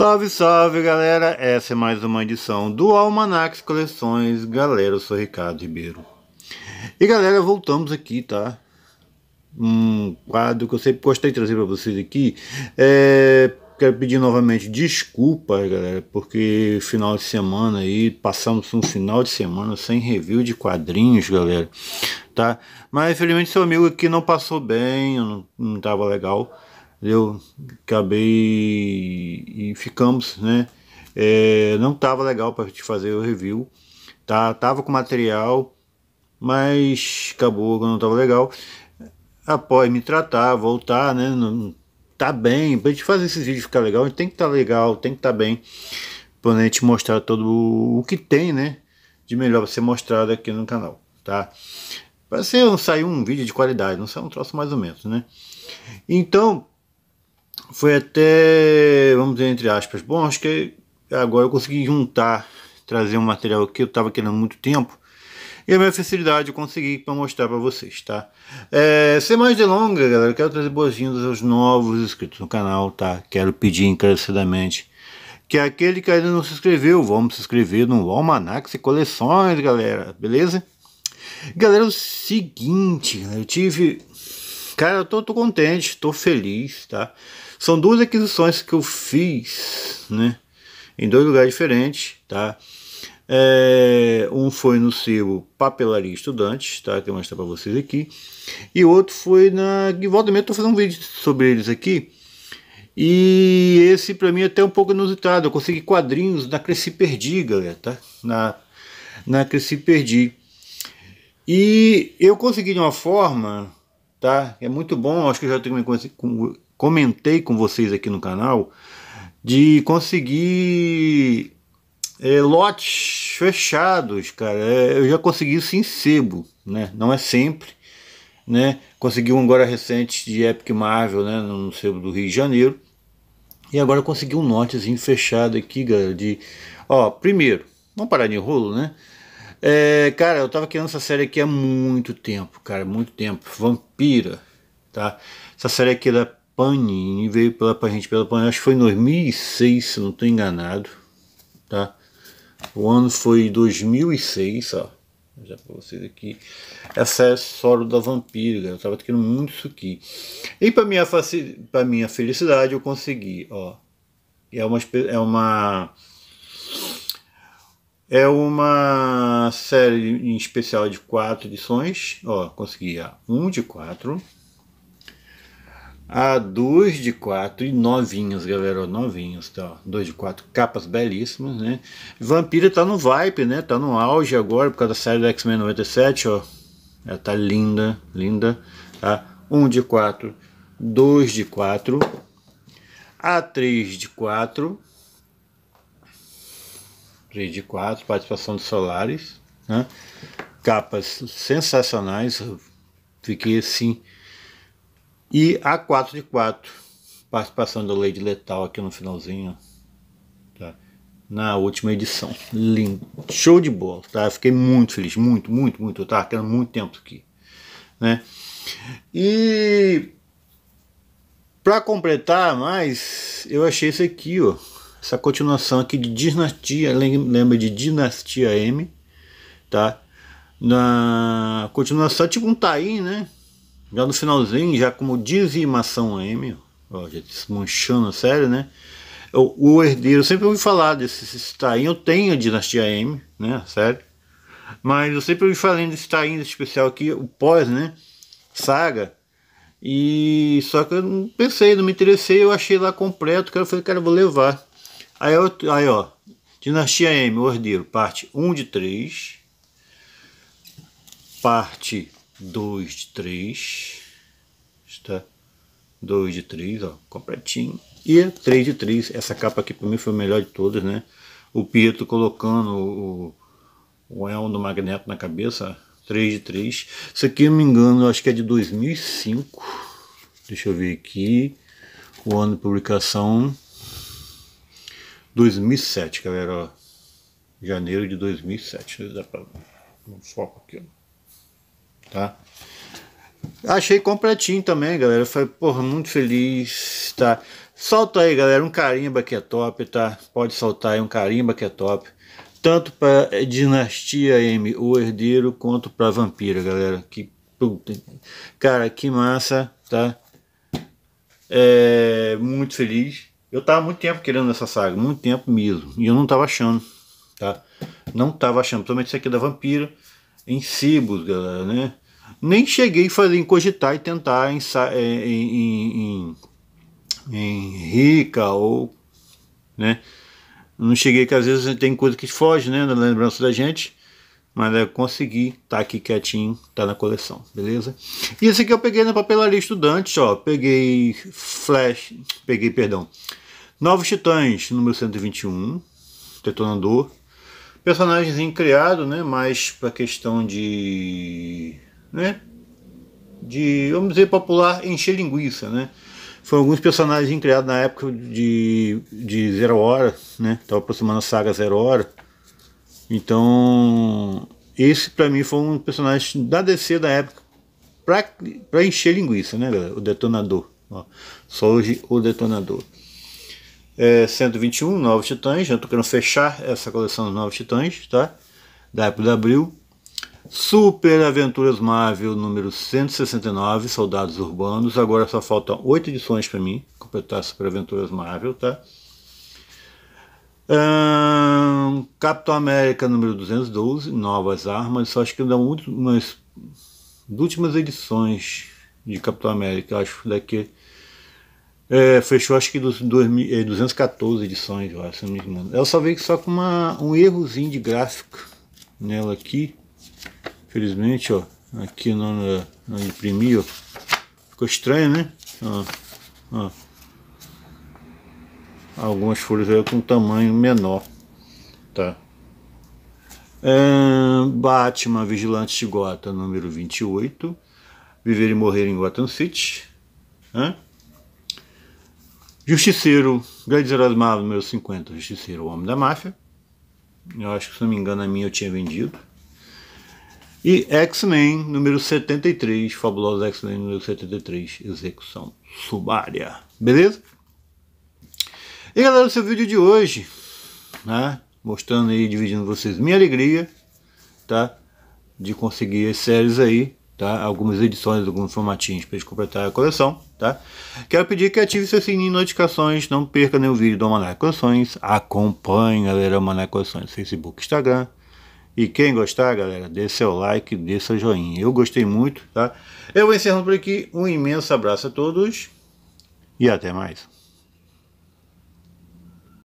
Salve, salve galera! Essa é mais uma edição do Almanac Coleções. Galera, eu sou Ricardo Ribeiro. E galera, voltamos aqui, tá? Um quadro que eu sempre gostei de trazer para vocês aqui. É... Quero pedir novamente desculpas, galera, porque final de semana aí, passamos um final de semana sem review de quadrinhos, galera, tá? Mas infelizmente seu amigo aqui não passou bem, não, não tava legal eu acabei e ficamos, né? É, não tava legal para te fazer o review, tá? Tava com material, mas acabou que não tava legal. Após me tratar, voltar, né? Não, tá bem, para gente fazer esses vídeos ficar legal, a gente tem que tá legal, tem que tá bem, para a gente mostrar todo o que tem, né? De melhor ser mostrado aqui no canal, tá? para ser, sair um vídeo de qualidade, não ser um troço mais ou menos, né? Então, foi até, vamos dizer, entre aspas, bom, acho que agora eu consegui juntar, trazer um material que eu estava querendo há muito tempo. E a minha facilidade eu consegui para mostrar para vocês, tá? É, sem mais delongas, galera, quero trazer boas-vindas aos novos inscritos no canal, tá? Quero pedir encarecidamente que aquele que ainda não se inscreveu, vamos se inscrever no Almanac e Coleções, galera, beleza? Galera, é o seguinte, galera, eu tive Cara, eu tô, tô contente, tô feliz, tá? São duas aquisições que eu fiz, né? Em dois lugares diferentes, tá? É, um foi no sebo Papelaria Estudante, tá? Que eu mostrar para vocês aqui. E outro foi na. De volta mesmo, tô fazendo um vídeo sobre eles aqui. E esse para mim é até um pouco inusitado. Eu consegui quadrinhos na Cresci Perdi, galera, tá? Na, na Cresci Perdi. E eu consegui de uma forma tá? É muito bom, acho que eu já comentei com vocês aqui no canal, de conseguir é, lotes fechados, cara. É, eu já consegui sim sebo, né? Não é sempre, né? Consegui um agora recente de Epic Marvel, né? No sebo do Rio de Janeiro. E agora consegui um lotezinho fechado aqui, galera, de... Ó, primeiro, vamos parar de rolo, né? É, cara, eu tava querendo essa série aqui há muito tempo, cara, muito tempo. Vampira, tá? Essa série aqui é da Panini veio pela, pra gente pela Panini, acho que foi em 2006, se não tô enganado, tá? O ano foi 2006, ó. Já pra vocês aqui. Essa é Soro da Vampira, cara. Eu tava querendo muito isso aqui. E pra minha, faci... pra minha felicidade, eu consegui, ó. É uma. É uma é uma série em especial de quatro edições. Ó, consegui a 1 um de 4, a 2 de 4 e novinhos, galera, novinhos, tá? 2 de 4, capas belíssimas, né? Vampira tá no vibe, né? Tá no auge agora por causa da série da X-Men 97, ó. Ela tá linda, linda, tá? 1 um de 4, 2 de 4, a 3 de 4, 3 de 4, participação de Solares, né? capas sensacionais, fiquei assim. E a 4 de 4, participação da Lady Letal aqui no finalzinho, tá? na última edição. Lindo, show de bola, tá? fiquei muito feliz, muito, muito, muito. Eu tava querendo muito tempo aqui, né? E para completar mais, eu achei isso aqui, ó essa continuação aqui de Dinastia, lembra de Dinastia M, tá? Na continuação, tipo um Taí, né? Já no finalzinho, já como dizimação M, ó, já desmanchando, sério, né? O, o herdeiro, sempre ouvi falar desse Taí, eu tenho a Dinastia M, né? Sério. Mas eu sempre ouvi falando desse Taí especial aqui, o pós, né? Saga. E só que eu não pensei, não me interessei, eu achei lá completo, que eu falei, cara, eu vou levar. Aí, outro, aí ó, Dinastia M, o herdeiro, parte 1 de 3, parte 2 de 3, está 2 de 3, ó, completinho, e 3 de 3, essa capa aqui para mim foi a melhor de todas, né? O Pietro colocando o, o elmo do magneto na cabeça, 3 de 3, isso aqui, eu me engano, acho que é de 2005, deixa eu ver aqui, o ano de publicação, 2007, galera, ó. Janeiro de 2007, dá pra... Um foco aqui, ó. Tá? Achei completinho também, galera. Foi, porra, muito feliz, tá? Solta aí, galera, um carimba que é top, tá? Pode soltar aí um carimba que é top. Tanto para Dinastia M, o herdeiro, quanto para Vampira, galera. Que puta. Cara, que massa, tá? É, muito feliz. Eu tava muito tempo querendo essa saga, muito tempo mesmo, e eu não tava achando, tá? Não tava achando, principalmente isso aqui da Vampira, em Cibos, galera, né? Nem cheguei a fazer, em cogitar e tentar é, em, em, em, em Rica ou, né? Não cheguei que às vezes tem coisa que foge, né, da lembrança da gente. Mas eu consegui, tá aqui quietinho, tá na coleção, beleza? E esse aqui eu peguei na papelaria estudante, ó. Peguei flash, peguei, perdão, Novos Titãs, número 121, Detonador. Personagem criado, né? Mais para questão de. né? De, vamos dizer, popular, encher linguiça, né? Foram alguns personagens criados na época de, de Zero Hora, né? Estava aproximando a saga Zero Hora. Então, esse para mim foi um personagem da DC da época para encher linguiça, né, galera? O detonador. Ó, só hoje o detonador é, 121 Novos Titãs. já estou querendo fechar essa coleção dos Novos Titãs, tá? Da época de abril. Super Aventuras Marvel número 169, Soldados Urbanos. Agora só faltam oito edições para mim completar Super Aventuras Marvel, tá? Um, Capitão América número 212, Novas Armas. Só acho que dão umas últimas edições de Capitão América. Acho daqui é, fechou acho que dos, 214 é, edições, eu acho, se não me engano. Ela só veio só com uma, um errozinho de gráfico nela aqui. Felizmente, ó. Aqui não, não, eh, não imprimi, ó. Ficou estranho, né? Ó, ó. Algumas folhas veio com tamanho menor. Tá. É, Batman Vigilante de Gota, número 28. Viver e Morrer em Gotham City. Hã? Justiceiro, grande Zerodimar número 50, Justiceiro, o homem da máfia. Eu acho que se não me engano a minha eu tinha vendido. E X-Men número 73, fabuloso X-Men número 73, execução subária Beleza? E galera, esse é o vídeo de hoje, né? Mostrando aí, dividindo vocês minha alegria, tá? De conseguir as séries aí tá? algumas edições, alguns formatinhos para completar a coleção. Tá? Quero pedir que ative seu sininho de notificações, não perca nenhum vídeo do Almanac Coleções, acompanhe galera Almanac Coleções Facebook, Instagram. E quem gostar, galera, dê seu like, dê seu joinha. Eu gostei muito, tá? Eu vou encerrando por aqui. Um imenso abraço a todos e até mais.